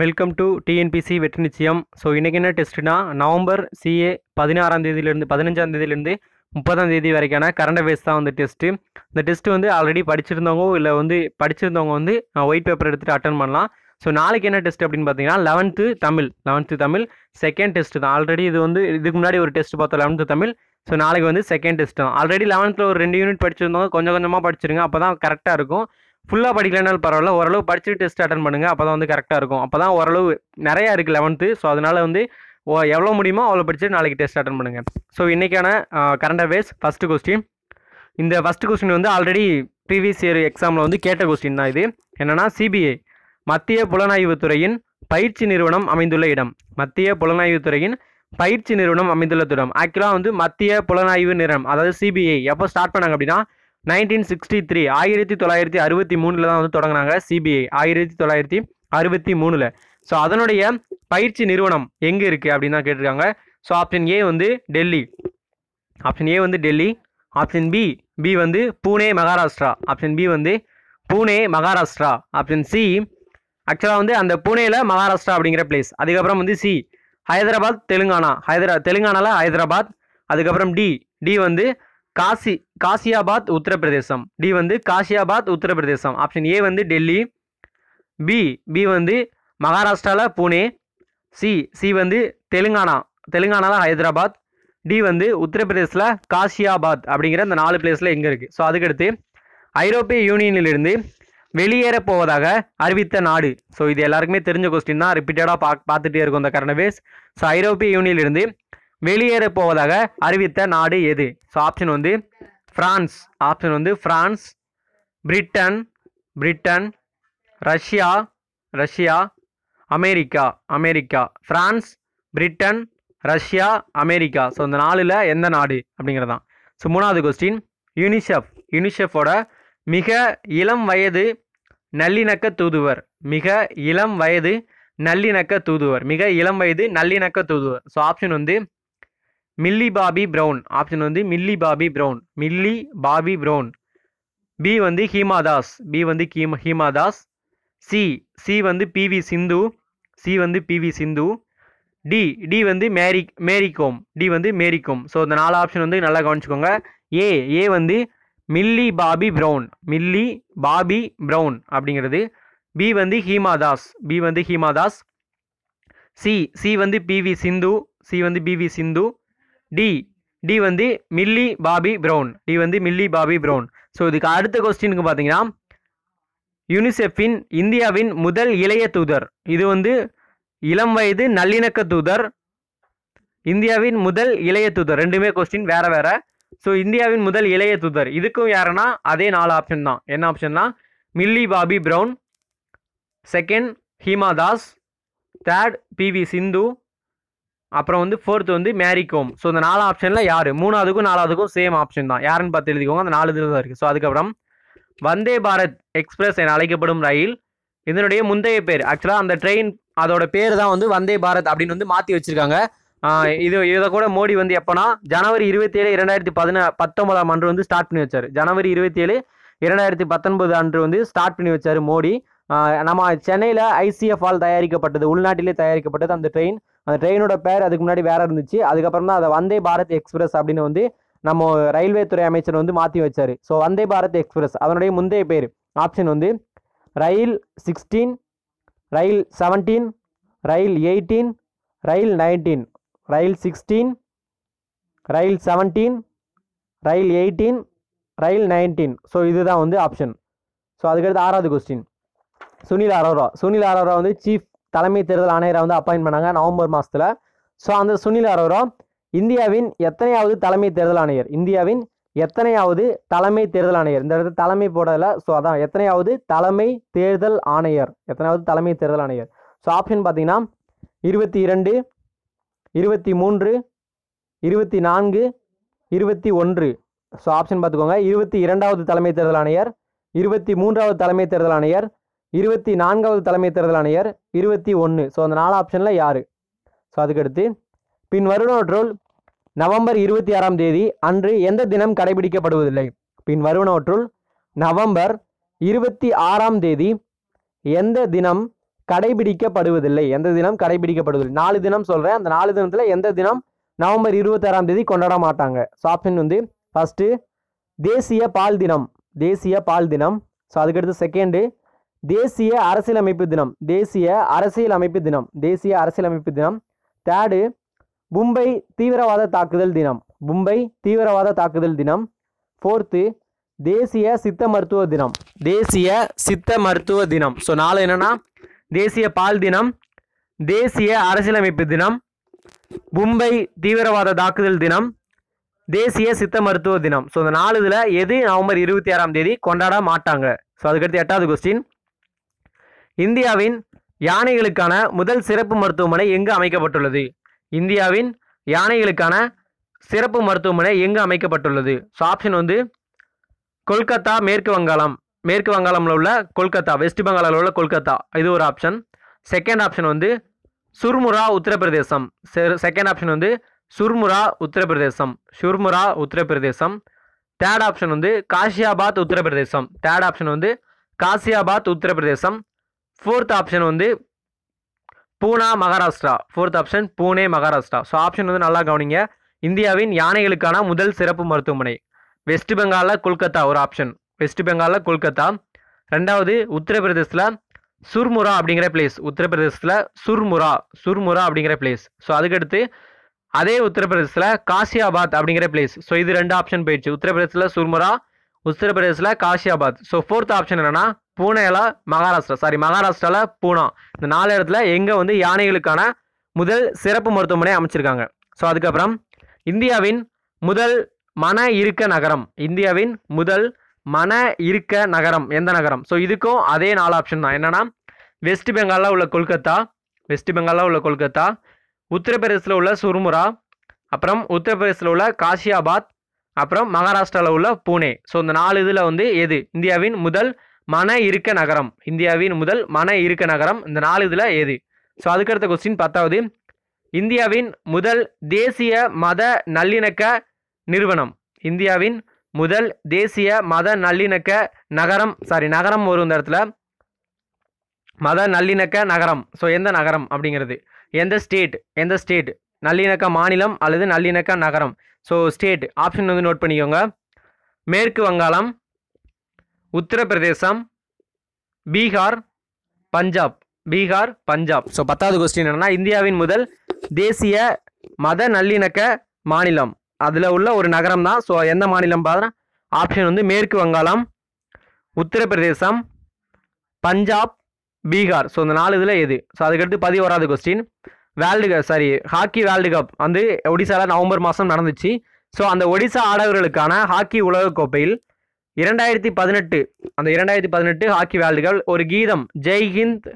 welcome to TNPSC வெற்றி நிச்சயம் so இன்றைக்கி என்ன டெஸ்ட்டுனா நவம்பர் சிஏ பதினாறாம் தேதியிலேருந்து பதினஞ்சாம் தேதியிலேருந்து முப்பதாம் தேதி வரைக்கான கரண்ட் அஃபேர்ஸ் தான் வந்து டெஸ்ட்டு இந்த டெஸ்ட்டு வந்து ஆல்ரெடி படிச்சிருந்தவங்க இல்லை வந்து படிச்சிருந்தவங்க வந்து ஒயிட் பேப்பர் எடுத்துகிட்டு அட்டன் பண்ணலாம் ஸோ நாளைக்கு என்ன டெஸ்ட் அப்படின்னு பார்த்தீங்கன்னா eleventh Tamil eleventh Tamil second test தான் ஆல்ரெடி இது வந்து இதுக்கு முன்னாடி ஒரு டெஸ்ட் பார்த்தோம் லெவன்த்து தமிழ் ஸோ நாளைக்கு வந்து செகண்ட் டெஸ்ட் தான் ஆல்ரெடி லெவன்த்தில் ஒரு ரெண்டு யூனிட் படிச்சிருந்தவங்க கொஞ்சம் கொஞ்சமாக படிச்சிருங்க அப்போ தான் கரெக்டாக இருக்கும் ஃபுல்லாக படிக்கலனாலும் பரவாயில்ல ஓரளவு படிச்சுட்டு டெஸ்ட் அட்டன் பண்ணுங்கள் அப்போ தான் வந்து கரெக்டாக இருக்கும் அப்போ தான் ஓரளவு நிறையா இருக்குது லெவன்த்து ஸோ அதனால் வந்து ஓ எவ்வளோ முடியுமோ அவ்வளோ படிச்சுட்டு நாளைக்கு டெஸ்ட் அட்டன் பண்ணுங்கள் ஸோ இன்றைக்கான கரண்ட் அஃபேர்ஸ் ஃபஸ்ட்டு கொஸ்டின் இந்த ஃபஸ்ட்டு கொஸ்டின் வந்து ஆல்ரெடி ப்ரீவியஸ் இயர் எக்ஸாமில் வந்து கேட்ட கொஸ்டின் தான் இது என்னென்னா சிபிஐ மத்திய புலனாய்வுத்துறையின் பயிற்சி நிறுவனம் அமைந்துள்ள இடம் மத்திய புலனாய்வுத்துறையின் பயிற்சி நிறுவனம் அமைந்துள்ள இடம் ஆக்சுவலாக வந்து மத்திய புலனாய்வு நிறுவனம் அதாவது சிபிஐ எப்போ ஸ்டார்ட் பண்ணாங்க அப்படின்னா நைன்டீன் சிக்ஸ்டி த்ரீ ஆயிரத்தி தொள்ளாயிரத்தி அறுபத்தி மூணில் தான் வந்து தொடங்கினாங்க சிபிஐ ஆயிரத்தி தொள்ளாயிரத்தி அறுபத்தி மூணில் ஸோ அதனுடைய பயிற்சி நிறுவனம் எங்கே இருக்குது அப்படின்னு தான் கேட்டிருக்காங்க ஸோ ஆப்ஷன் ஏ வந்து டெல்லி ஆப்ஷன் ஏ வந்து டெல்லி ஆப்ஷன் பி பி வந்து பூனே மகாராஷ்டிரா ஆப்ஷன் பி வந்து பூனே மகாராஷ்டிரா ஆப்ஷன் சி ஆக்சுவலாக வந்து அந்த புனேயில் மகாராஷ்டிரா அப்படிங்கிற பிளேஸ் அதுக்கப்புறம் வந்து சி ஹைதராபாத் தெலுங்கானா ஹைதரா தெலுங்கானாவில் ஹைதராபாத் அதுக்கப்புறம் டி டி வந்து காசி காசியாபாத் உத்தரப்பிரதேசம் டி வந்து காசியாபாத் உத்தரப்பிரதேசம் ஆப்ஷன் ஏ வந்து டெல்லி பி பி வந்து மகாராஷ்டிராவில் புனே சி சி வந்து தெலுங்கானா தெலுங்கானாவில் ஹைதராபாத் டி வந்து உத்தரப்பிரதேசில் காசியாபாத் அப்படிங்கிற அந்த நாலு பிளேஸில் எங்கே இருக்குது ஸோ அதுக்கடுத்து ஐரோப்பிய யூனியனிலிருந்து வெளியேற போவதாக அறிவித்த நாடு ஸோ இது எல்லாருக்குமே தெரிஞ்ச கொஸ்டின் தான் ரிப்பீட்டடாக பா பார்த்துட்டே இருக்கும் இந்த கரண்ட் அஃபேர்ஸ் ஸோ ஐரோப்பிய யூனியனிலிருந்து வெளியேற போவதாக அறிவித்த நாடு எது ஸோ ஆப்ஷன் வந்து ஃப்ரான்ஸ் ஆப்ஷன் வந்து France Britain Britain Russia Russia America America France Britain Russia America so இந்த நாளில் எந்த நாடு அப்படிங்கிறது தான் ஸோ மூணாவது கொஸ்டின் யூனிசெஃப் யூனிசெஃபோட மிக இளம் வயது நல்லிணக்க தூதுவர் மிக இளம் வயது நல்லிணக்க தூதுவர் மிக இளம் வயது நல்லிணக்க தூதுவர் ஸோ ஆப்ஷன் வந்து மில்லி பாபி ப்ரௌன் ஆப்ஷன் வந்து Millie Bobby Brown Millie Bobby brown B வந்து ஹீமா தாஸ் பி வந்து கீம் ஹீமாதாஸ் சி சி வந்து பிவி சிந்து சி வந்து பிவி சிந்து டி டி வந்து மேரி மேரிகோம் டி வந்து மேரிகோம் ஸோ இந்த நாலு ஆப்ஷன் வந்து நல்லா கவனிச்சுக்கோங்க ஏ ஏ வந்து Millie Bobby Brown Millie Bobby Brown அப்படிங்கிறது பி வந்து ஹீமா தாஸ் பி வந்து ஹீமா தாஸ் சி சி வந்து பிவி சிந்து சி வந்து பிவி சிந்து டி டி வந்து மில்லி பாபி ப்ரௌன் டி வந்து மில்லி பாபி ப்ரௌன் ஸோ இதுக்கு அடுத்த கொஸ்டினுக்கு பார்த்தீங்கன்னா யூனிசெஃபின் இந்தியாவின் முதல் இளைய தூதர் இது வந்து இளம் வயது நல்லிணக்க தூதர் இந்தியாவின் முதல் இளைய தூதர் ரெண்டுமே கொஸ்டின் வேற வேற ஸோ இந்தியாவின் முதல் இளைய தூதர் இதுக்கும் யாருன்னா அதே நாலு ஆப்ஷன் தான் என்ன ஆப்ஷன்னா Millie Bobby Brown second Hima Das third P V Sindhu அப்புறம் வந்து ஃபோர்த் வந்து மேரிகோம் ஸோ இந்த நாலு ஆப்ஷனில் யார் மூணாவதுக்கும் நாலாவதுக்கும் சேம் ஆப்ஷன் தான் யாருன்னு பார்த்து எழுதிக்கோங்க அந்த நாலு இதில் தான் இருக்குது ஸோ அதுக்கப்புறம் வந்தே பாரத் எக்ஸ்பிரஸ் என அழைக்கப்படும் ரயில் இதனுடைய முந்தைய பேர் ஆக்சுவலாக அந்த ட்ரெயின் அதோட பேர் தான் வந்து வந்தே பாரத் அப்படின்னு வந்து மாற்றி வச்சுருக்காங்க இது இதை கூட மோடி வந்து எப்போனா ஜனவரி இருபத்தி ஏழு இரண்டாயிரத்தி பதின பத்தொன்பதாம் அன்று வந்து ஸ்டார்ட் பண்ணி வச்சார் ஜனவரி இருபத்தி ஏழு இரண்டாயிரத்தி பத்தொன்பது அன்று வந்து ஸ்டார்ட் பண்ணி வச்சார் மோடி நம்ம சென்னையில் ஐசிஎஃப் ஆல் தயாரிக்கப்பட்டது உள்நாட்டிலே தயாரிக்கப்பட்டது அந்த ட்ரெயின் அந்த ட்ரெயினோட பேர் அதுக்கு முன்னாடி வேற இருந்துச்சு அதுக்கப்புறம் தான் அதை வந்தே பாரத் எக்ஸ்பிரஸ் அப்படின்னு வந்து நம்ம ரயில்வே துறை அமைச்சர் வந்து மாற்றி வச்சார் ஸோ வந்தே பாரத் எக்ஸ்பிரஸ் அதனுடைய முந்தைய பேர் ஆப்ஷன் வந்து ரயில் சிக்ஸ்டீன் ரயில் செவன்டீன் ரயில் எயிட்டீன் ரயில் நைன்டீன் ரயில் சிக்ஸ்டீன் ரயில் செவன்டீன் ரயில் எயிட்டீன் ரயில் நைன்டீன் ஸோ இதுதான் வந்து ஆப்ஷன் ஸோ அதுக்கடுத்து ஆறாவது கொஸ்டின் சுனில் அரோரா சுனில் அரோரா வந்து சீஃப் தலைமை தேர்தல் ஆணையரை வந்து அப்பாயின் பண்ணாங்க நவம்பர் மாதத்தில் ஸோ அந்த சுனில் அரோரா இந்தியாவின் எத்தனையாவது தலைமை தேர்தல் ஆணையர் இந்தியாவின் எத்தனையாவது தலைமை தேர்தல் ஆணையர் இந்த இடத்துல தலைமை போடல ஸோ அதான் எத்தனையாவது தலைமை தேர்தல் ஆணையர் எத்தனையாவது தலைமை தேர்தல் ஆணையர் ஸோ ஆப்ஷன் பார்த்தீங்கன்னா இருபத்தி இரண்டு இருபத்தி மூன்று இருபத்தி நான்கு இருபத்தி ஒன்று ஸோ ஆப்ஷன் பார்த்துக்கோங்க இருபத்தி இரண்டாவது தலைமை தேர்தல் ஆணையர் இருபத்தி மூன்றாவது தலைமை தேர்தல் ஆணையர் இருபத்தி நான்காவது தலைமை தேர்தல் ஆணையர் இருபத்தி ஒன்று ஸோ அந்த நாலு ஆப்ஷனில் யார் ஸோ அதுக்கடுத்து பின் வருவனவற்றுள் நவம்பர் இருபத்தி ஆறாம் தேதி அன்று எந்த தினம் கடைபிடிக்கப்படுவதில்லை பின் வருவனவற்றுள் நவம்பர் இருபத்தி ஆறாம் தேதி எந்த தினம் கடைபிடிக்கப்படுவதில்லை எந்த தினம் கடைபிடிக்கப்படுவதில்லை நாலு தினம் சொல்கிறேன் அந்த நாலு தினத்தில் எந்த தினம் நவம்பர் இருபத்தாறாம் தேதி கொண்டாட மாட்டாங்க ஸோ ஆப்ஷன் வந்து ஃபஸ்ட்டு தேசிய பால் தினம் தேசிய பால் தினம் ஸோ அதுக்கடுத்து செகண்டு தேசிய அரசியலமைப்பு தினம் தேசிய அரசியலமைப்பு தினம் தேசிய அரசியலமைப்பு தினம் தேர்டு மும்பை தீவிரவாத தாக்குதல் தினம் மும்பை தீவிரவாத தாக்குதல் தினம் ஃபோர்த்து தேசிய சித்த மருத்துவ தினம் தேசிய சித்த மருத்துவ தினம் ஸோ நாலு என்னென்னா தேசிய பால் தினம் தேசிய அரசியலமைப்பு தினம் மும்பை தீவிரவாத தாக்குதல் தினம் தேசிய சித்த மருத்துவ தினம் ஸோ இந்த நாலு இதில் எது நவம்பர் இருபத்தி ஆறாம் தேதி கொண்டாட மாட்டாங்க ஸோ அதுக்கடுத்து எட்டாவது கொஸ்டின் இந்தியாவின் யானைகளுக்கான முதல் சிறப்பு மருத்துவமனை எங்கு அமைக்கப்பட்டுள்ளது இந்தியாவின் யானைகளுக்கான சிறப்பு மருத்துவமனை எங்கு அமைக்கப்பட்டுள்ளது ஸோ ஆப்ஷன் வந்து கொல்கத்தா மேற்கு வங்காளம் மேற்கு வங்காளமில் உள்ள கொல்கத்தா வெஸ்ட் பெங்காலில் உள்ள கொல்கத்தா இது ஒரு ஆப்ஷன் செகண்ட் ஆப்ஷன் வந்து சுர்முரா உத்தரப்பிரதேசம் செகண்ட் ஆப்ஷன் வந்து சுர்முரா உத்தரப்பிரதேசம் சுர்முரா உத்தரப்பிரதேசம் தேர்ட் ஆப்ஷன் வந்து காசியாபாத் உத்தரப்பிரதேசம் தேர்ட் ஆப்ஷன் வந்து காசியாபாத் உத்தரப்பிரதேசம் ஃபோர்த் ஆப்ஷன் வந்து பூனா Maharashtra fourth option Pune Maharashtra so option வந்து நல்லா கவனிங்க இந்தியாவின் யானைகளுக்கான முதல் சிறப்பு மருத்துவமனை வெஸ்ட் பெங்காலில் கொல்கத்தா ஒரு ஆப்ஷன் வெஸ்ட் பெங்காலில் கொல்கத்தா ரெண்டாவது உத்தரப்பிரதேசத்தில் சுர்முரா அப்படிங்கிற பிளேஸ் உத்தரப்பிரதேசத்தில் சுர்முரா சுர்முரா அப்படிங்கிற பிளேஸ் ஸோ அதுக்கடுத்து அதே உத்தரப்பிரதேசத்தில் காசியாபாத் அப்படிங்கிற பிளேஸ் ஸோ இது ரெண்டு ஆப்ஷன் போயிடுச்சு உத்தரப்பிரதேசத்தில் சுர்முரா உத்தரப்பிரதேசில் காஷியாபாத் ஸோ ஃபோர்த் ஆப்ஷன் என்னென்னா பூனேல மகாராஷ்டிரா சாரி மகாராஷ்டிராவில் பூனா இந்த நாலு இடத்துல எங்கே வந்து யானைகளுக்கான முதல் சிறப்பு மருத்துவமனை அமைச்சிருக்காங்க ஸோ அதுக்கப்புறம் இந்தியாவின் முதல் மன இருக்க நகரம் இந்தியாவின் முதல் மன இருக்க நகரம் எந்த நகரம் ஸோ இதுக்கும் அதே நாலு ஆப்ஷன் தான் என்னென்னா வெஸ்ட் பெங்காலில் உள்ள கொல்கத்தா வெஸ்ட் பெங்காலில் உள்ள கொல்கத்தா உத்தரப்பிரதேசில் உள்ள சுர்முரா அப்புறம் உத்தரப்பிரதேசில் உள்ள காஷியாபாத் அப்புறம் மகாராஷ்டிராவில் உள்ள பூனே ஸோ இந்த நாலு இதில் வந்து எது இந்தியாவின் முதல் மன இருக்க நகரம் இந்தியாவின் முதல் மன இருக்க நகரம் இந்த நாலு இதில் எது ஸோ அதுக்கடுத்த கொஸ்டின் பத்தாவது இந்தியாவின் முதல் தேசிய மத நல்லிணக்க நிறுவனம் இந்தியாவின் முதல் தேசிய மத நல்லிணக்க நகரம் சாரி நகரம் வரும் இந்த இடத்துல மத நல்லிணக்க நகரம் ஸோ எந்த நகரம் அப்படிங்கிறது எந்த ஸ்டேட் எந்த ஸ்டேட் நல்லிணக்க மாநிலம் அல்லது நல்லிணக்க நகரம் ஸோ ஸ்டேட் ஆப்ஷன் வந்து நோட் பண்ணிக்கோங்க மேற்கு வங்காளம் உத்தரப்பிரதேசம் பீகார் பஞ்சாப் பீகார் பஞ்சாப் ஸோ பத்தாவது கொஸ்டின் என்னென்னா இந்தியாவின் முதல் தேசிய மத நல்லிணக்க மாநிலம் அதில் உள்ள ஒரு நகரம் தான் ஸோ எந்த மாநிலம் பார்த்தா ஆப்ஷன் வந்து மேற்கு வங்காளம் உத்தரப்பிரதேசம் பஞ்சாப் பீகார் ஸோ இந்த நாலு இதில் எது ஸோ அதுக்கடுத்து பதிவோராது question world cup sorry hockey world cup வந்து ஒடிசாவில் நவம்பர் மாதம் நடந்துச்சு ஸோ அந்த ஒடிசா ஆடவர்களுக்கான ஹாக்கி உலகக்கோப்பையில் இரண்டாயிரத்தி பதினெட்டு அந்த இரண்டாயிரத்தி பதினெட்டு ஹாக்கி வேர்ல்டு கப் ஒரு கீதம் ஜெய் ஹிந்த்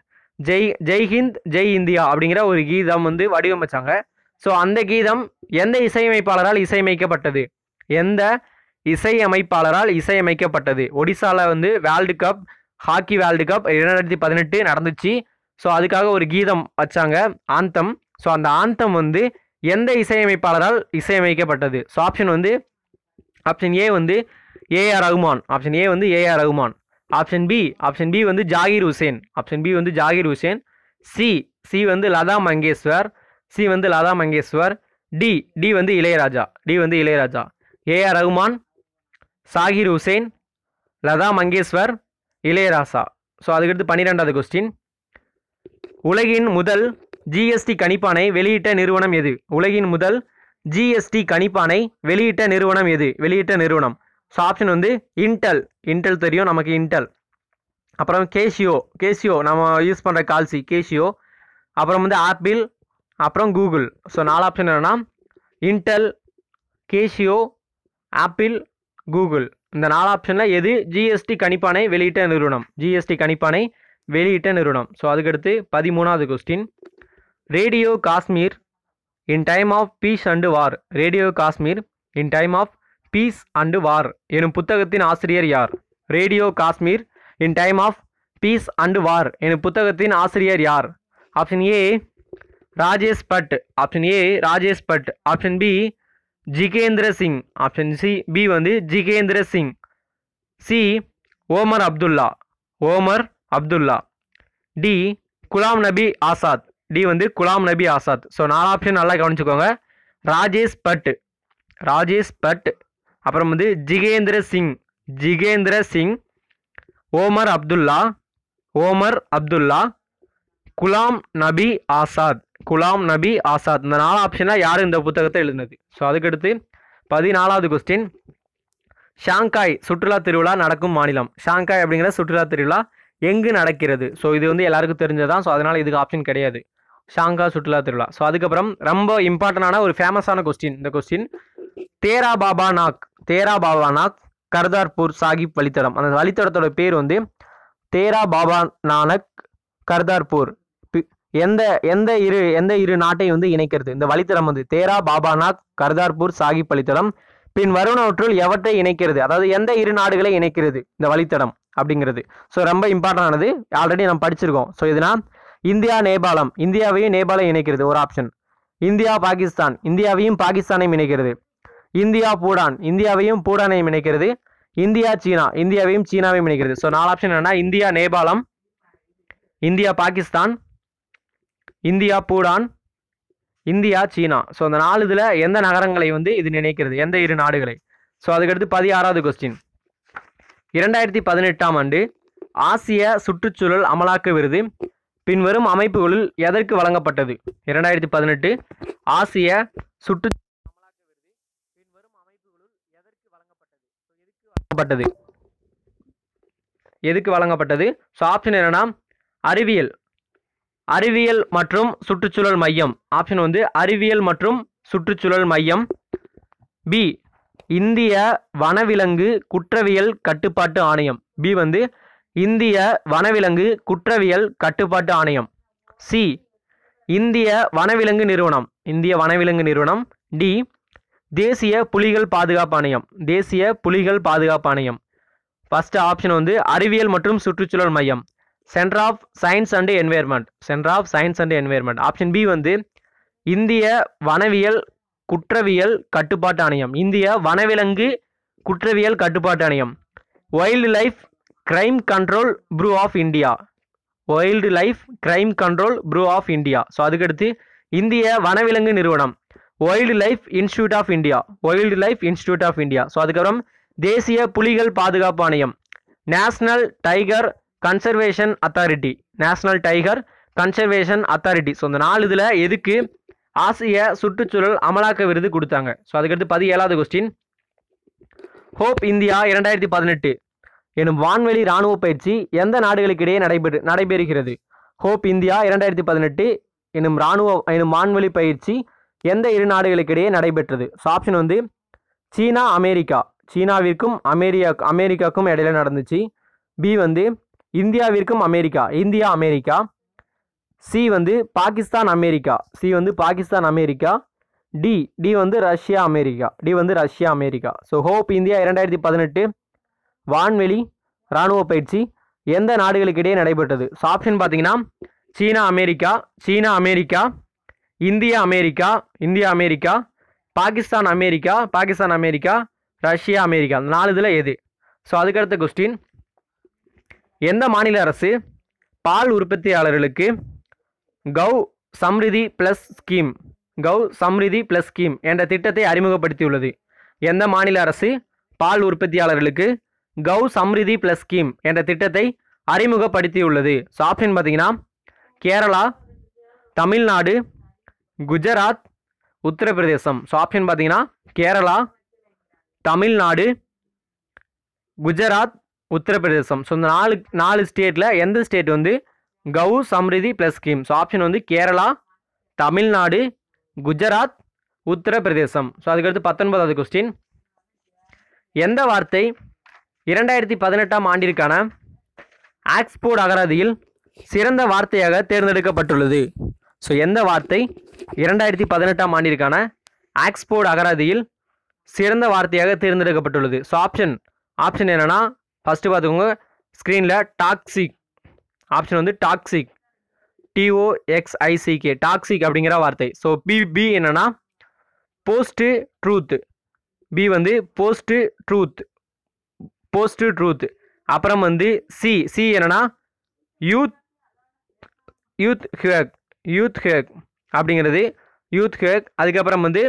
ஜெய் ஜெய் ஹிந்த் ஜெய் இந்தியா அப்படிங்கிற ஒரு கீதம் வந்து வடிவமைச்சாங்க ஸோ அந்த கீதம் எந்த இசையமைப்பாளரால் இசையமைக்கப்பட்டது எந்த இசையமைப்பாளரால் இசையமைக்கப்பட்டது ஒடிசாவில் வந்து world cup hockey world cup இரண்டாயிரத்தி பதினெட்டு நடந்துச்சு ஸோ அதுக்காக ஒரு கீதம் வச்சாங்க ஆந்தம் ஸோ அந்த ஆந்தம் வந்து எந்த இசையமைப்பாளரால் இசையமைக்கப்பட்டது ஸோ ஆப்ஷன் வந்து ஆப்ஷன் ஏ வந்து ஏஆர் ரகுமான் ஆப்ஷன் ஏ வந்து AR Rahman option B option B வந்து ஜாகிர் ஹுசேன் ஆப்ஷன் பி வந்து ஜாகிர் ஹுசேன் சி சி வந்து லதா மங்கேஷ்வர் சி வந்து லதா மங்கேஷ்வர் டி டி வந்து இளையராஜா டி வந்து இளையராஜா ஏஆர் ரகுமான் சாகிர் ஹுசேன் லதா மங்கேஷ்வர் இளையராசா ஸோ அதுக்கடுத்து பன்னிரெண்டாவது கொஸ்டின் உலகின் முதல் ஜிஎஸ்டி கணிப்பானை வெளியிட்ட நிறுவனம் எது உலகின் முதல் ஜிஎஸ்டி கணிப்பானை வெளியிட்ட நிறுவனம் எது வெளியிட்ட நிறுவனம் ஸோ ஆப்ஷன் வந்து இன்டெல் இன்டெல் தெரியும் நமக்கு இன்டெல் அப்புறம் கேஷியோ கேஷியோ நம்ம யூஸ் பண்ணுற கால்சி கேஷியோ அப்புறம் வந்து ஆப்பிள் அப்புறம் கூகுள் ஸோ நாலு ஆப்ஷன் என்னென்னா இன்டெல் கேஷியோ ஆப்பிள் கூகுள் இந்த நாலு ஆப்ஷனில் எது ஜிஎஸ்டி கணிப்பானை வெளியிட்ட நிறுவனம் ஜிஎஸ்டி கணிப்பானை வெளியிட்ட நிறுவனம் ஸோ அதுக்கடுத்து பதிமூணாவது question Radio Kashmir in time of peace and war Radio Kashmir in time of peace and war எனும் புத்தகத்தின் ஆசிரியர் யார் Radio Kashmir in time of peace and war எனும் புத்தகத்தின் ஆசிரியர் யார் option A Rajesh Bhat option A Rajesh Bhat option B Jitendra Singh option C B வந்து Jitendra Singh C Omar Abdullah Omar Abdullah D Ghulam Nabi Azad D வந்து குலாம் நபி ஆசாத் ஸோ நாலு ஆப்ஷன் நல்லா கவனிச்சுக்கோங்க ராஜேஷ் பட் ராஜேஷ் பட் அப்புறம் வந்து ஜிகேந்திர சிங் ஜிகேந்திர சிங் ஓமர் அப்துல்லா ஓமர் அப்துல்லா குலாம் நபி ஆசாத் குலாம் நபி ஆசாத் இந்த நாலு ஆப்ஷனாக யார் இந்த புத்தகத்தை எழுதினது ஸோ அதுக்கடுத்து பதினாலாவது கொஸ்டின் ஷாங்காய் சுற்றுலா திருவிழா நடக்கும் மாநிலம் ஷாங்காய் அப்படிங்கிற சுற்றுலா திருவிழா எங்கு நடக்கிறது ஸோ இது வந்து எல்லாருக்கும் தெரிஞ்சதான் ஸோ அதனால் இதுக்கு ஆப்ஷன் கிடையாது ஷாங்கா சுற்றுலா திருவிழா ஸோ அதுக்கப்புறம் ரொம்ப இம்பார்ட்டண்டான ஒரு ஃபேமஸான கொஸ்டின் இந்த கொஸ்டின் தேரா பாபா நாக் தேரா பாபா நாக் கர்தார்பூர் சாஹிப் வழித்தடம் அந்த வழித்தடத்தோட பேர் வந்து தேரா பாபா நானக் கர்தார்பூர் எந்த எந்த இரு எந்த இரு நாட்டை வந்து இணைக்கிறது இந்த வழித்தடம் வந்து தேரா பாபாநாத் கர்தார்பூர் சாஹிப் வழித்தடம் பின் வருணவற்றுள் எவற்றை இணைக்கிறது அதாவது எந்த இரு நாடுகளை இணைக்கிறது இந்த வழித்தடம் அப்படிங்கிறது ஸோ ரொம்ப ஆனது ஆல்ரெடி நம்ம படிச்சிருக்கோம் ஸோ இதுனா இந்தியா நேபாளம் இந்தியாவையும் நேபாளம் இணைக்கிறது ஒரு ஆப்ஷன் இந்தியா பாகிஸ்தான் இந்தியாவையும் பாகிஸ்தானையும் இணைக்கிறது இந்தியா பூடான் இந்தியாவையும் பூடானையும் இணைக்கிறது இந்தியா சீனா இந்தியாவையும் சீனாவையும் இணைக்கிறது ஸோ நாலு ஆப்ஷன் என்னென்னா இந்தியா நேபாளம் India Pakistan India Bhutan India சீனா ஸோ அந்த நாலு இதில் எந்த நகரங்களை வந்து இது நினைக்கிறது எந்த இரு நாடுகளை ஸோ அதுக்கடுத்து பதினாறாவது கொஸ்டின் இரண்டாயிரத்தி பதினெட்டாம் ஆண்டு ஆசிய சுற்றுச்சூழல் அமலாக்க விருது பின்வரும் அமைப்புகளில் எதற்கு வழங்கப்பட்டது இரண்டாயிரத்தி பதினெட்டு ஆசிய சுற்று வழங்கப்பட்டது எதுக்கு வழங்கப்பட்டது ஸோ ஆப்ஷன் என்னன்னா அறிவியல் அறிவியல் மற்றும் சுற்றுச்சூழல் மையம் ஆப்ஷன் வந்து அறிவியல் மற்றும் சுற்றுச்சூழல் மையம் பி இந்திய வனவிலங்கு குற்றவியல் கட்டுப்பாட்டு ஆணையம் பி வந்து இந்திய வனவிலங்கு குற்றவியல் கட்டுப்பாட்டு ஆணையம் சி இந்திய வனவிலங்கு நிறுவனம் இந்திய வனவிலங்கு நிறுவனம் டி தேசிய புலிகள் பாதுகாப்பு ஆணையம் தேசிய புலிகள் பாதுகாப்பு ஆணையம் ஃபஸ்ட் ஆப்ஷன் வந்து அறிவியல் மற்றும் சுற்றுச்சூழல் மையம் Centre of Science and Environment Centre of Science and Environment option B வந்து இந்திய வனவியல் குற்றவியல் கட்டுப்பாட்டு ஆணையம் இந்திய வனவிலங்கு குற்றவியல் கட்டுப்பாட்டு ஆணையம் Wildlife Crime Control Bureau of India Wildlife Crime Control Bureau of India so அதுக்கடுத்து இந்திய வனவிலங்கு நிறுவனம் Wildlife Institute of India Wildlife Institute of India so அதுக்கப்புறம் தேசிய புலிகள் பாதுகாப்பு ஆணையம் National Tiger Conservation Authority National Tiger Conservation Authority so இந்த நாலு இதில் எதுக்கு ஆசிய சுற்றுச்சூழல் அமலாக்க விருது கொடுத்தாங்க ஸோ அதுக்கடுத்து ஏழாவது கொஸ்டின் ஹோப் இந்தியா இரண்டாயிரத்தி பதினெட்டு எனும் வான்வெளி இராணுவ பயிற்சி எந்த நாடுகளுக்கிடையே நடைபெறு நடைபெறுகிறது ஹோப் இந்தியா இரண்டாயிரத்தி பதினெட்டு எனும் இராணுவ எனும் வான்வெளி பயிற்சி எந்த இரு நாடுகளுக்கிடையே நடைபெற்றது ஸோ ஆப்ஷன் வந்து சீனா அமெரிக்கா சீனாவிற்கும் அமெரியா அமெரிக்காவுக்கும் இடையில நடந்துச்சு பி வந்து இந்தியாவிற்கும் அமெரிக்கா இந்தியா அமெரிக்கா சி வந்து பாகிஸ்தான் அமெரிக்கா சி வந்து பாகிஸ்தான் அமெரிக்கா டி டி வந்து ரஷ்யா அமெரிக்கா டி வந்து Russia America so Cope India இரண்டாயிரத்தி பதினெட்டு வான்வெளி இராணுவ பயிற்சி எந்த நாடுகளுக்கிடையே நடைபெற்றது ஸோ ஆப்ஷன் பார்த்தீங்கன்னா சீனா அமெரிக்கா சீனா America India America India America Pakistan America Pakistan America Russia America அந்த நாலு இதில் எது ஸோ அதுக்கடுத்த கொஸ்டின் எந்த மாநில அரசு பால் உற்பத்தியாளர்களுக்கு Gau Samriddhi plus scheme Gau Samriddhi plus scheme என்ற திட்டத்தை அறிமுகப்படுத்தியுள்ளது எந்த மாநில அரசு பால் உற்பத்தியாளர்களுக்கு கவ் சம்ரிதி பிளஸ் ஸ்கீம் என்ற திட்டத்தை அறிமுகப்படுத்தியுள்ளது ஸோ ஆப்ஷன் பார்த்தீங்கன்னா கேரளா தமிழ்நாடு குஜராத் உத்தரப்பிரதேசம் ஸோ ஆப்ஷன் பார்த்தீங்கன்னா கேரளா தமிழ்நாடு குஜராத் உத்தரப்பிரதேசம் ஸோ இந்த நாலு நாலு ஸ்டேட்டில் எந்த ஸ்டேட் வந்து கவு Samriddhi plus scheme so option வந்து கேரளா தமிழ்நாடு குஜராத் உத்தரப்பிரதேசம் ஸோ அதுக்கடுத்து பத்தொன்பதாவது கொஸ்டின் எந்த வார்த்தை இரண்டாயிரத்தி பதினெட்டாம் ஆண்டிற்கான ஆக்ஸ்போர்ட் அகராதியில் சிறந்த வார்த்தையாக தேர்ந்தெடுக்கப்பட்டுள்ளது ஸோ எந்த வார்த்தை இரண்டாயிரத்தி பதினெட்டாம் ஆண்டிற்கான ஆக்ஸ்போர்ட் அகராதியில் சிறந்த வார்த்தையாக தேர்ந்தெடுக்கப்பட்டுள்ளது ஸோ ஆப்ஷன் ஆப்ஷன் என்னென்னா ஃபஸ்ட்டு பார்த்துக்கோங்க ஸ்க்ரீனில் டாக்ஸிக் ஆப்ஷன் வந்து டாக்ஸிக் டிஓஎக்ஸ்ஐசிகே டாக்ஸிக் அப்படிங்கிற வார்த்தை ஸோ பி பி என்னென்னா போஸ்ட்டு ட்ரூத் பி வந்து போஸ்ட்டு ட்ரூத் போஸ்ட்டு ட்ரூத் அப்புறம் வந்து சி சி என்னென்னா youth youth hack youth hack அப்படிங்கிறது யூத் ஹேக் அதுக்கப்புறம் வந்து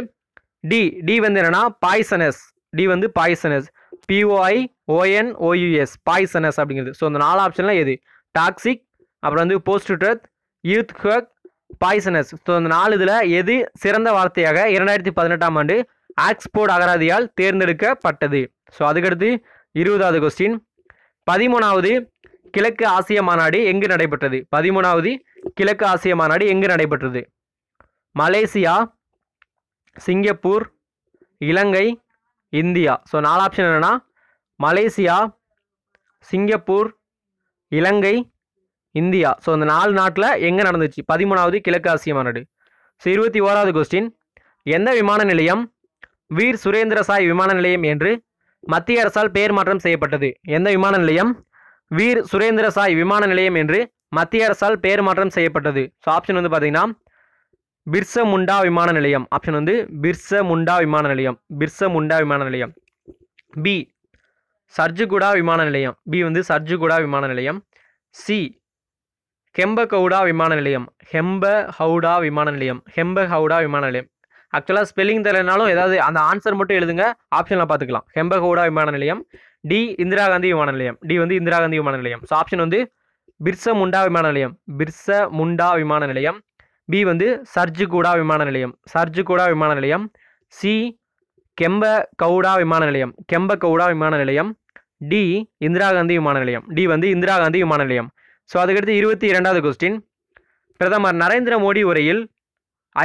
டி டி வந்து என்னென்னா பாய்சனஸ் டி வந்து poisonous P O I O N O U S poisonous அப்படிங்கிறது ஸோ இந்த நாலு ஆப்ஷன்லாம் எது டாக்ஸிக் அப்புறம் வந்து post truth youth Haq poisonous so அந்த நாலு இதில் எது சிறந்த வார்த்தையாக இரண்டாயிரத்தி பதினெட்டாம் ஆண்டு ஆக்ஸ்போர்ட் அகராதியால் தேர்ந்தெடுக்கப்பட்டது ஸோ அதுக்கடுத்து இருபதாவது கொஸ்டின் பதிமூணாவது கிழக்கு ஆசிய மாநாடு எங்கு நடைபெற்றது பதிமூணாவது கிழக்கு ஆசிய மாநாடு எங்கு நடைபெற்றது மலேசியா சிங்கப்பூர் இலங்கை இந்தியா ஸோ நாலு ஆப்ஷன் என்னென்னா மலேசியா சிங்கப்பூர் இலங்கை இந்தியா ஸோ இந்த நாலு நாட்டில் எங்கே நடந்துச்சு பதிமூணாவது ஆசிய மாநாடு ஸோ இருபத்தி ஓராவது கொஸ்டின் எந்த விமான நிலையம் வீர் சுரேந்திர சாய் விமான நிலையம் என்று மத்திய அரசால் பெயர் மாற்றம் செய்யப்பட்டது எந்த விமான நிலையம் வீர் சுரேந்திர சாய் விமான நிலையம் என்று மத்திய அரசால் பெயர் மாற்றம் செய்யப்பட்டது ஸோ ஆப்ஷன் வந்து பார்த்தீங்கன்னா பிர்ச முண்டா விமான நிலையம் ஆப்ஷன் வந்து பிர்ச முண்டா விமான நிலையம் பிர்ச முண்டா விமான நிலையம் பி சர்ஜுகுடா விமான நிலையம் பி வந்து சர்ஜுகுடா விமான நிலையம் சி கவுடா விமான நிலையம் ஹெம்ப ஹவுடா விமான நிலையம் ஹெம்ப ஹவுடா விமான நிலையம் ஆக்சுவலாக ஸ்பெல்லிங் தெரியலனாலும் ஏதாவது அந்த ஆன்சர் மட்டும் எழுதுங்க ஆப்ஷனில் பார்த்துக்கலாம் ஹெம்பகவுடா விமான நிலையம் டி இந்திரா காந்தி விமான நிலையம் டி வந்து இந்திரா காந்தி விமான நிலையம் ஸோ ஆப்ஷன் வந்து பிர்ச முண்டா விமான நிலையம் பிர்ச முண்டா விமான நிலையம் பி வந்து சர்ஜுகுடா விமான நிலையம் சர்ஜுகுடா விமான நிலையம் சி கெம்ப கவுடா விமான நிலையம் கெம்ப கவுடா விமான நிலையம் டி இந்திரா காந்தி விமான நிலையம் டி வந்து இந்திரா காந்தி விமான நிலையம் ஸோ அதுக்கடுத்து இருபத்தி இரண்டாவது கொஸ்டின் பிரதமர் நரேந்திர மோடி உரையில்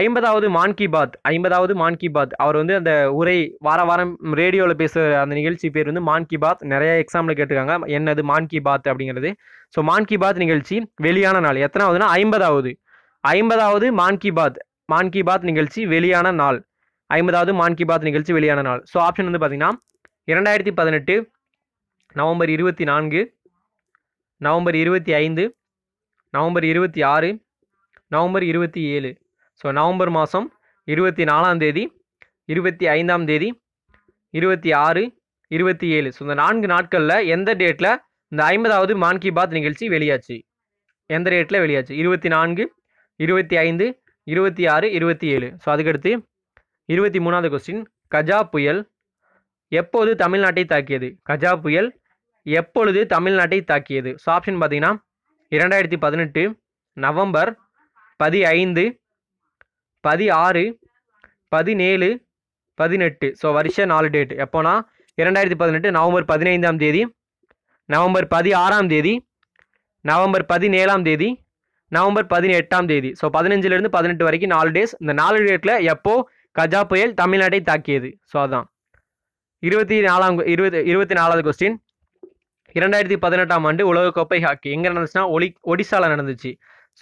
ஐம்பதாவது மான் கி பாத் ஐம்பதாவது மான் கி பாத் அவர் வந்து அந்த உரை வார வாரம் ரேடியோவில் பேசுகிற அந்த நிகழ்ச்சி பேர் வந்து மான் கி பாத் நிறைய எக்ஸாம்பிள் கேட்டுருக்காங்க என்னது மான் கி பாத் அப்படிங்கிறது ஸோ மான் கி பாத் நிகழ்ச்சி வெளியான நாள் எத்தனாவதுன்னா ஐம்பதாவது ஐம்பதாவது மான் கி பாத் மான் கி பாத் நிகழ்ச்சி வெளியான நாள் ஐம்பதாவது மான் கி பாத் நிகழ்ச்சி வெளியான நாள் ஸோ ஆப்ஷன் வந்து பார்த்தீங்கன்னா இரண்டாயிரத்தி பதினெட்டு நவம்பர் இருபத்தி நான்கு நவம்பர் இருபத்தி ஐந்து நவம்பர் இருபத்தி ஆறு நவம்பர் இருபத்தி ஏழு ஸோ நவம்பர் மாதம் இருபத்தி நாலாம் தேதி இருபத்தி ஐந்தாம் தேதி இருபத்தி ஆறு இருபத்தி ஏழு ஸோ இந்த நான்கு நாட்களில் எந்த டேட்டில் இந்த ஐம்பதாவது மான் கி பாத் நிகழ்ச்சி வெளியாச்சு எந்த டேட்டில் வெளியாச்சு இருபத்தி நான்கு இருபத்தி ஐந்து இருபத்தி ஆறு இருபத்தி ஏழு ஸோ அதுக்கடுத்து இருபத்தி மூணாவது கொஸ்டின் கஜா புயல் எப்போது தமிழ்நாட்டை தாக்கியது கஜா புயல் எப்பொழுது தமிழ்நாட்டை தாக்கியது ஸோ ஆப்ஷன் பார்த்தீங்கன்னா இரண்டாயிரத்தி பதினெட்டு நவம்பர் பதிஐந்து பதினாறு பதினேழு பதினெட்டு ஸோ வருஷ நாலு டேட் எப்போனா இரண்டாயிரத்தி பதினெட்டு நவம்பர் பதினைந்தாம் தேதி நவம்பர் பதினாறாம் தேதி நவம்பர் பதினேழாம் தேதி நவம்பர் பதினெட்டாம் தேதி ஸோ பதினஞ்சுலேருந்து பதினெட்டு வரைக்கும் நாலு டேஸ் இந்த நாலு டேட்டில் எப்போது கஜா புயல் தமிழ்நாட்டை தாக்கியது ஸோ அதான் இருபத்தி நாலாம் இருபது இருபத்தி நாலாவது கொஸ்டின் இரண்டாயிரத்தி பதினெட்டாம் ஆண்டு உலகக்கோப்பை ஹாக்கி எங்கே நடந்துச்சுன்னா ஒலி ஒடிசாவில் நடந்துச்சு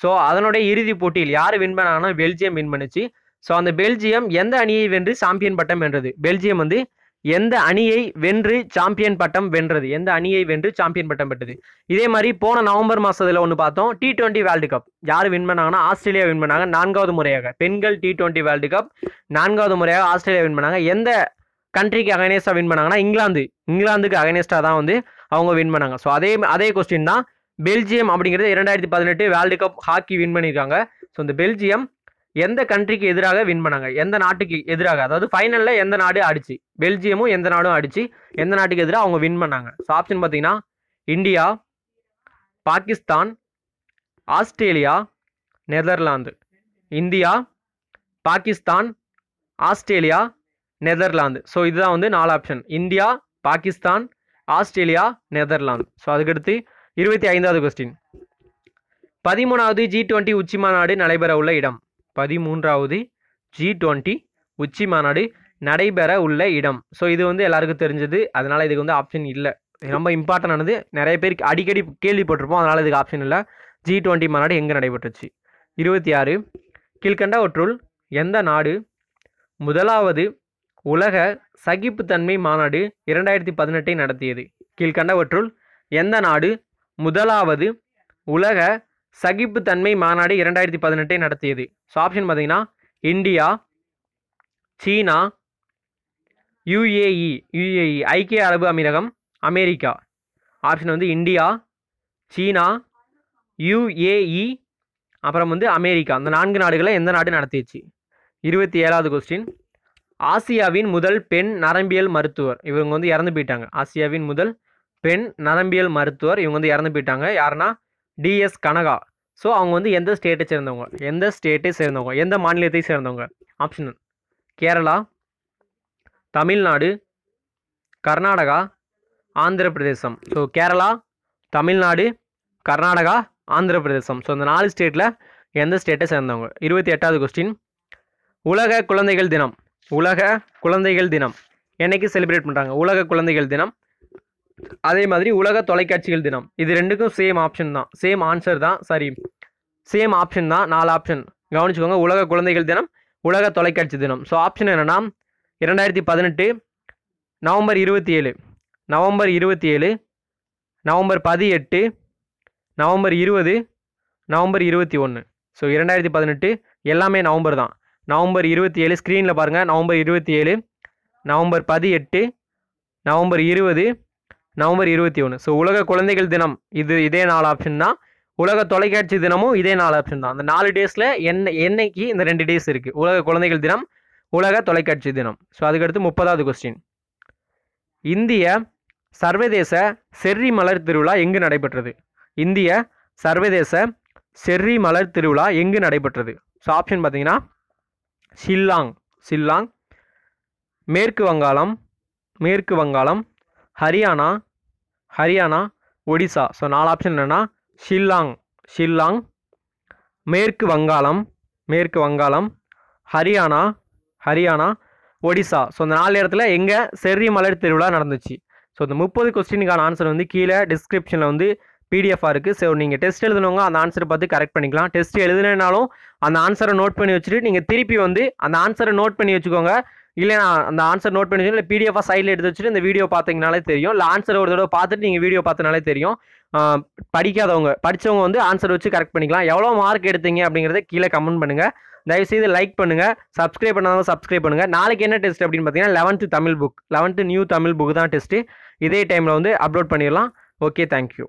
ஸோ அதனுடைய இறுதிப் போட்டியில் யார் வின் பண்ணாங்கன்னா பெல்ஜியம் வின் பண்ணுச்சு ஸோ அந்த பெல்ஜியம் எந்த அணியை வென்று சாம்பியன் பட்டம் வென்றது பெல்ஜியம் வந்து எந்த அணியை வென்று சாம்பியன் பட்டம் வென்றது எந்த அணியை வென்று சாம்பியன் பட்டம் பெற்றது இதே மாதிரி போன நவம்பர் மாதத்தில் ஒன்று பார்த்தோம் டி டுவெண்ட்டி வேர்ல்டு கப் யார் வின் பண்ணாங்கன்னா ஆஸ்திரேலியா வின் பண்ணாங்க நான்காவது முறையாக பெண்கள் டி டுவெண்ட்டி வேர்ல்டு கப் நான்காவது முறையாக ஆஸ்திரேலியா வின் பண்ணாங்க எந்த கண்ட்ரிக்கு அகைனேஸ்டாக வின் பண்ணாங்கன்னா இங்கிலாந்து இங்கிலாந்துக்கு அகைனேஸ்டாக தான் வந்து அவங்க வின் பண்ணாங்க ஸோ அதே அதே கொஸ்டின் தான் பெல்ஜியம் அப்படிங்கிறது இரண்டாயிரத்தி பதினெட்டு வேர்ல்டு கப் ஹாக்கி வின் பண்ணியிருக்காங்க ஸோ இந்த பெல்ஜியம் எந்த கண்ட்ரிக்கு எதிராக வின் பண்ணாங்க எந்த நாட்டுக்கு எதிராக அதாவது ஃபைனலில் எந்த நாடு அடிச்சு பெல்ஜியமும் எந்த நாடும் அடிச்சு எந்த நாட்டுக்கு எதிராக அவங்க வின் பண்ணாங்க ஸோ ஆப்ஷன் பார்த்தீங்கன்னா India Pakistan Australia Netherlands India Pakistan Australia Netherlands so இதுதான் வந்து நாலு option India Pakistan Australia Netherlands so அதுக்கடுத்து இருபத்தி ஐந்தாவது கொஸ்டின் பதிமூணாவது ஜி டுவெண்ட்டி உச்சி மாநாடு நடைபெற உள்ள இடம் பதிமூன்றாவது ஜி டுவெண்ட்டி உச்சி மாநாடு நடைபெற உள்ள இடம் ஸோ இது வந்து எல்லாருக்கும் தெரிஞ்சது அதனால் இதுக்கு வந்து ஆப்ஷன் இல்லை ரொம்ப இம்பார்ட்டன் நிறைய பேர் அடிக்கடி கேள்விப்பட்டிருப்போம் அதனால் இதுக்கு ஆப்ஷன் இல்லை ஜி டுவெண்ட்டி மாநாடு எங்கே நடைபெற்றுச்சு இருபத்தி ஆறு கீழ்கண்டவற்றுள் எந்த நாடு முதலாவது உலக சகிப்புத்தன்மை மாநாடு இரண்டாயிரத்தி பதினெட்டை நடத்தியது கீழ்கண்டவற்றுள் எந்த நாடு முதலாவது உலக சகிப்பு தன்மை மாநாடு இரண்டாயிரத்தி பதினெட்டை நடத்தியது ஸோ ஆப்ஷன் பார்த்தீங்கன்னா இந்தியா சீனா யுஏஇ யுஏஇ ஐக்கிய அரபு அமீரகம் அமெரிக்கா ஆப்ஷன் வந்து இந்தியா சீனா யுஏஇ அப்புறம் வந்து அமெரிக்கா அந்த நான்கு நாடுகளை எந்த நாடு நடத்திச்சு இருபத்தி ஏழாவது கொஸ்டின் ஆசியாவின் முதல் பெண் நரம்பியல் மருத்துவர் இவங்க வந்து இறந்து போயிட்டாங்க ஆசியாவின் முதல் பெண் நரம்பியல் மருத்துவர் இவங்க வந்து இறந்து போயிட்டாங்க யாருன்னா டிஎஸ் கனகா ஸோ அவங்க வந்து எந்த ஸ்டேட்டை சேர்ந்தவங்க எந்த ஸ்டேட்டை சேர்ந்தவங்க எந்த மாநிலத்தை சேர்ந்தவங்க option Kerala Tamil Nadu Karnataka Andhra Pradesh so Kerala Tamil Nadu Karnataka Andhra Pradesh so இந்த நாலு ஸ்டேட்டில் எந்த ஸ்டேட்டை சேர்ந்தவங்க இருபத்தி எட்டாவது கொஸ்டின் உலக குழந்தைகள் தினம் உலக குழந்தைகள் தினம் என்னைக்கு செலிப்ரேட் பண்ணுறாங்க உலக குழந்தைகள் தினம் அதே மாதிரி உலக தொலைக்காட்சிகள் தினம் இது ரெண்டுக்கும் சேம் ஆப்ஷன் தான் சேம் ஆன்சர் தான் சாரி சேம் ஆப்ஷன் தான் நாலு ஆப்ஷன் கவனிச்சுக்கோங்க உலக குழந்தைகள் தினம் உலக தொலைக்காட்சி தினம் ஸோ ஆப்ஷன் என்னென்னா இரண்டாயிரத்தி பதினெட்டு நவம்பர் இருபத்தி ஏழு நவம்பர் இருபத்தி ஏழு நவம்பர் பதினெட்டு நவம்பர் இருபது நவம்பர் இருபத்தி ஒன்று ஸோ இரண்டாயிரத்தி பதினெட்டு எல்லாமே நவம்பர் தான் நவம்பர் இருபத்தி ஏழு ஸ்க்ரீனில் பாருங்கள் நவம்பர் இருபத்தி ஏழு நவம்பர் பதினெட்டு நவம்பர் இருபது நவம்பர் இருபத்தி ஒன்று ஸோ உலக குழந்தைகள் தினம் இது இதே நாள் ஆப்ஷன் தான் உலக தொலைக்காட்சி தினமும் இதே நாள் ஆப்ஷன் தான் அந்த நாலு டேஸில் என்ன என்னைக்கு இந்த ரெண்டு டேஸ் இருக்குது உலக குழந்தைகள் தினம் உலக தொலைக்காட்சி தினம் ஸோ அதுக்கடுத்து முப்பதாவது கொஸ்டின் இந்திய சர்வதேச செர்ரி மலர் திருவிழா எங்கு நடைபெற்றது இந்திய சர்வதேச செர்ரி மலர் திருவிழா எங்கு நடைபெற்றது ஸோ ஆப்ஷன் பார்த்தீங்கன்னா ஷில்லாங் ஷில்லாங் மேற்கு வங்காளம் மேற்கு வங்காளம் ஹரியானா ஹரியானா ஒடிசா ஸோ நாலு ஆப்ஷன் என்னென்னா ஷில்லாங் ஷில்லாங் மேற்கு வங்காளம் மேற்கு வங்காளம் ஹரியானா ஹரியானா ஒடிசா ஸோ இந்த நாலு இடத்துல எங்கே செர்ரி மலர் திருவிழா நடந்துச்சு ஸோ இந்த முப்பது கொஸ்டினுக்கான ஆன்சர் வந்து கீழே டிஸ்கிரிப்ஷனில் வந்து பிடிஎஃபாக இருக்குது ஸோ நீங்கள் டெஸ்ட் எழுதுனவங்க அந்த ஆன்சரை பார்த்து கரெக்ட் பண்ணிக்கலாம் டெஸ்ட் எழுதுனாலும் அந்த ஆன்சரை நோட் பண்ணி வச்சுட்டு நீங்கள் திருப்பி வந்து அந்த ஆன்சரை நோட் பண்ணி வச்சுக்கோங்க இல்லை நான் அந்த ஆன்சர் நோட் பண்ணி இல்லை பிடிஎஃபாக சைடில் எடுத்து வச்சுட்டு இந்த வீடியோ பார்த்தீங்கனாலே தெரியும் இல்லை ஆன்சர் ஒரு தடவை பார்த்துட்டு நீங்கள் வீடியோ பார்த்தனாலே தெரியும் படிக்காதவங்க படித்தவங்க வந்து ஆன்சர் வச்சு கரெக்ட் பண்ணிக்கலாம் எவ்வளோ மார்க் எடுத்தீங்க அப்படிங்கிறத கீழே கமெண்ட் பண்ணுங்கள் தயவுசெய்து லைக் பண்ணுங்கள் சப்ஸ்கிரைப் பண்ணாதவங்க சப்ஸ்கிரைப் பண்ணுங்கள் நாளைக்கு என்ன டெஸ்ட் அப்படின்னு பார்த்தீங்கன்னா eleventh Tamil book eleventh new Tamil book தான் டெஸ்ட்டு இதே டைமில் வந்து அப்லோட் பண்ணிடலாம் ஓகே தேங்க்யூ